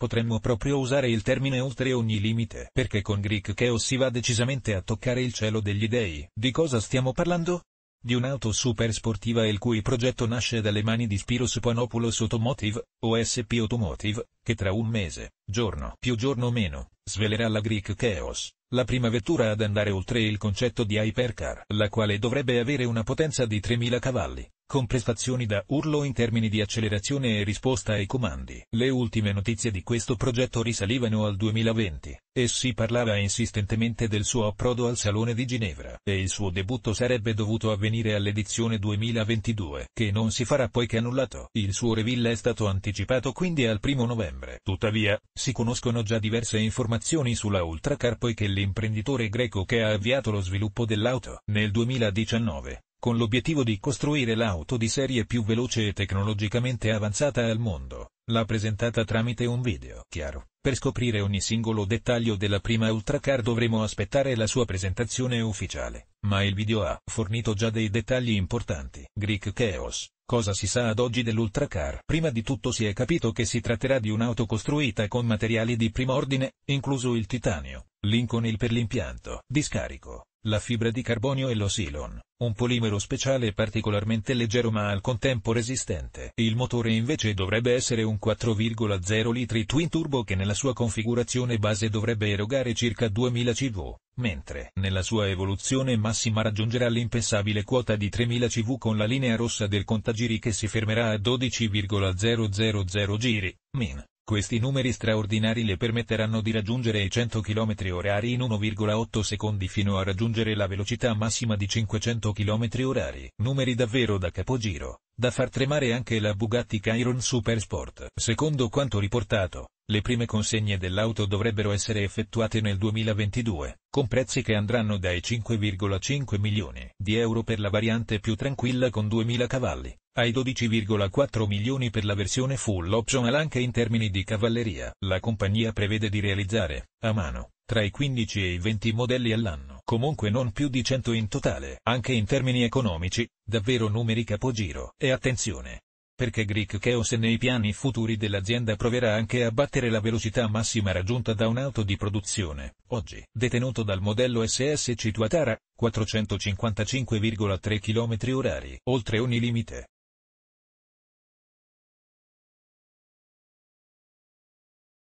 Potremmo proprio usare il termine oltre ogni limite, perché con Greek Chaos si va decisamente a toccare il cielo degli dei. Di cosa stiamo parlando? Di un'auto super sportiva il cui progetto nasce dalle mani di Spiros Panopoulos Automotive, OSP Automotive, che tra un mese, giorno più giorno meno, svelerà la Greek Chaos, la prima vettura ad andare oltre il concetto di hypercar, la quale dovrebbe avere una potenza di 3000 cavalli con prestazioni da urlo in termini di accelerazione e risposta ai comandi. Le ultime notizie di questo progetto risalivano al 2020, e si parlava insistentemente del suo approdo al Salone di Ginevra, e il suo debutto sarebbe dovuto avvenire all'edizione 2022, che non si farà poi che annullato. Il suo reveal è stato anticipato quindi al primo novembre. Tuttavia, si conoscono già diverse informazioni sulla Ultracar poiché l'imprenditore greco che ha avviato lo sviluppo dell'auto nel 2019 con l'obiettivo di costruire l'auto di serie più veloce e tecnologicamente avanzata al mondo, l'ha presentata tramite un video. Chiaro, per scoprire ogni singolo dettaglio della prima Ultracar dovremo aspettare la sua presentazione ufficiale, ma il video ha fornito già dei dettagli importanti. Greek Chaos Cosa si sa ad oggi dell'Ultracar? Prima di tutto si è capito che si tratterà di un'auto costruita con materiali di primo ordine, incluso il titanio, Lincoln il per l'impianto di scarico la fibra di carbonio e lo silon, un polimero speciale particolarmente leggero ma al contempo resistente. Il motore invece dovrebbe essere un 4,0 litri twin turbo che nella sua configurazione base dovrebbe erogare circa 2000 CV, mentre nella sua evoluzione massima raggiungerà l'impensabile quota di 3000 CV con la linea rossa del contagiri che si fermerà a 12,000 giri, min. Questi numeri straordinari le permetteranno di raggiungere i 100 km orari in 1,8 secondi fino a raggiungere la velocità massima di 500 km orari. numeri davvero da capogiro da far tremare anche la Bugatti Chiron Supersport. Secondo quanto riportato, le prime consegne dell'auto dovrebbero essere effettuate nel 2022, con prezzi che andranno dai 5,5 milioni di euro per la variante più tranquilla con 2000 cavalli, ai 12,4 milioni per la versione full optional anche in termini di cavalleria. La compagnia prevede di realizzare, a mano, tra i 15 e i 20 modelli all'anno, comunque non più di 100 in totale. Anche in termini economici, Davvero numeri capogiro. E attenzione! Perché Greek Chaos nei piani futuri dell'azienda proverà anche a battere la velocità massima raggiunta da un'auto di produzione, oggi detenuto dal modello SS Cituatara, 455,3 km orari, oltre ogni limite.